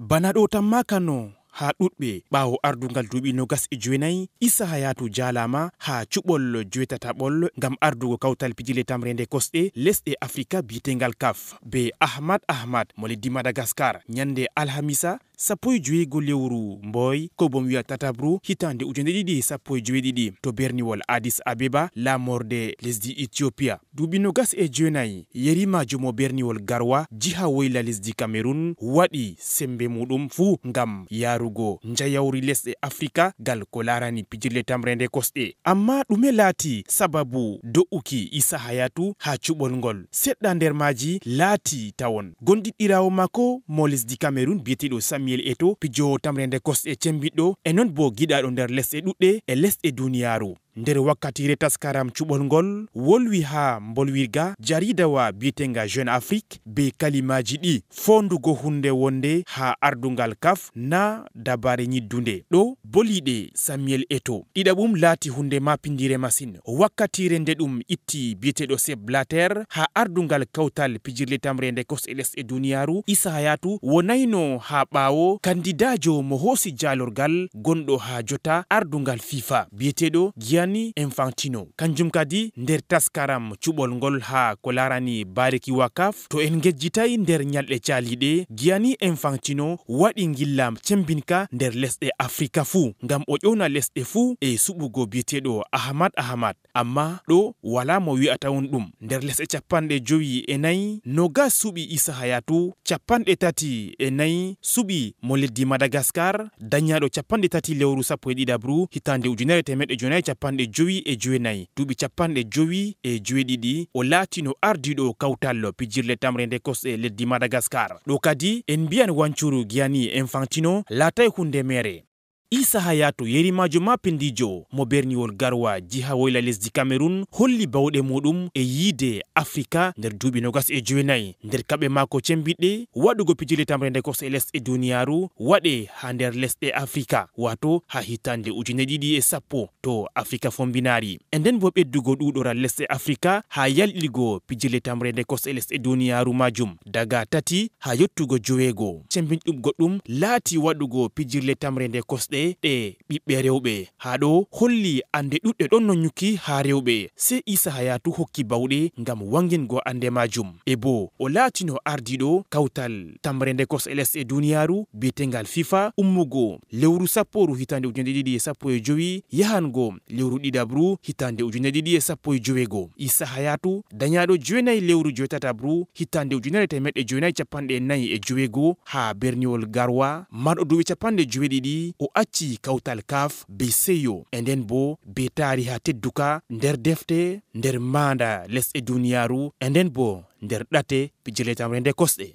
bana dhoota makano ha ɗuɗɓe ɓaawo ardungal duuɓi nogas e isa hayatu jalama ha cuɓol jeetataɓol ngam ardugo kawtal pijile tamre nde kosɗe lesɗe africa biyetengal kaf be ahmad ahmad mo leddi madagascar nyande alhamisa sappo e joweego lewru mboy ko bom wiya tatabru hitande ujunde ɗiɗi sappo e joweeɗiɗi to berniwol addis abeba lamorde lesdi ethiopia duuɓi nogas e jeenayi yerimajo mo berniwol garwa jiha woyla lesdi cameron waɗi sembe muɗum fuu ngam yaru waɗugo jayawri lesɗe africa ngal ko larani pijirle tamre nde kosɗe amma ɗume laati sababu do'uki isa hayatu ha cuɓol ngol seɗɗa nder maji laati tawon gonɗiɗɗirawo makko mo lesdi cameron biyeteɗo samuel eto pijowo tamre nde kosɗe cembiɗɗo e non bo giɗaɗo nder lesɗe ɗuɗɗe e lesɗe duniyaru nder wakkatire taskaram cuɓol ngol wolwi ha bolwirga jaridawa biyetenga jeune afrique be kalimaji ɗi fondugo hunde wonde ha ardungal kaf na dabare yiddunde ɗo boliɗe samuel eto ɗiɗaɓum laati hunde mapindire masin wakkatire nde ɗum itti biyeteɗo seb blater ha ardungal kawtal pijirle tamre nde kosɗe lesɗe duniyaru isa hayatu wonayno ha ɓawo kandidajo mo hoosi jalorgal gonɗo ha jota ardungal fifa biyeteɗo Gian ni infantino kanjum kadi nder taskaram cuɓol ngol ha ko larani bariki wakaf to en gejjitay nder nyalɗe caliɗe giyani infantino waɗi gilla cembinka nder lesɗe afrika fuu ngam o ƴowna lesɗe fuu e suɓugo biyeteɗo ahmad ahmad amma ɗo wala mo wi'ata won ɗum nder lesɗe capanɗe joyi e nayi noga suɓi isa hayatu capanɗe tati e nayi suɓi mo leddi madagascar dañaɗo capanɗe tati lewru sappo e ɗiɗabru hitande ujunere temeɗe jonayi capanɗe capanɗe joyi e joenayi duuɓi capanɗe joyi e joeɗiɗi o laatino ardiɗo kawtallo pijirle tamre nde kosɗe leddi madagascar ɗo kadi en mbiyan wancuru giyani infantino laatay hunde mere isa hayato yerimajo ma pendijo mo berniwol garwa jiha woyla lesdi cameron holli bawɗe muɗum e yiide afrika nder duuɓi nogas e joyinayi nder kaɓe maako cembiɗɗe waɗugo pijirle tamre nde kosɗe lesɗe duniyaaru waɗe ha nder lesɗe afrika wato ha hitande ujune ɗiɗi e sappo to afrika fombinaari e nden bo ɓeddugo ɗuɗoral lesɗe afrika ha yalɗigo pijirle tamre nde kosɗe lesɗe duniyaaru majum daga tati ha yettugo joweego cembinɗum goɗɗum laati waɗugo pijirle tamre nde kosɗe ɗe ɗe ɓiɓɓe rewɓe haa ɗo holli ande ɗuɗɗe ɗon no nyuki ha rewɓe se isa hayatu hokki bawɗe ngam wangingo ande majum e bo o laatino ardiɗo kawtal tamre nde kos les e duniyaru biyetengal fifa ummugo lewru sapporu hitande ujune ɗiɗi e sappo e jowi yahango lewru ɗiɗabru hitande ujune ɗiɗi e sappo e jowego isa hayatu dañaɗo jeenayi lewru joetatabru hitande ujunere temeɗɗe jeenayi capanɗe nayi e jowego ha berniwol garwa marɗo duuɓi capanɗe joweɗiɗi o acci kawtal kaf be seyo e nden bo be tariha tedduka nder defte nder manda lesɗe duniyaru e nden bo nder ɗate pijirletamre nde kosɗe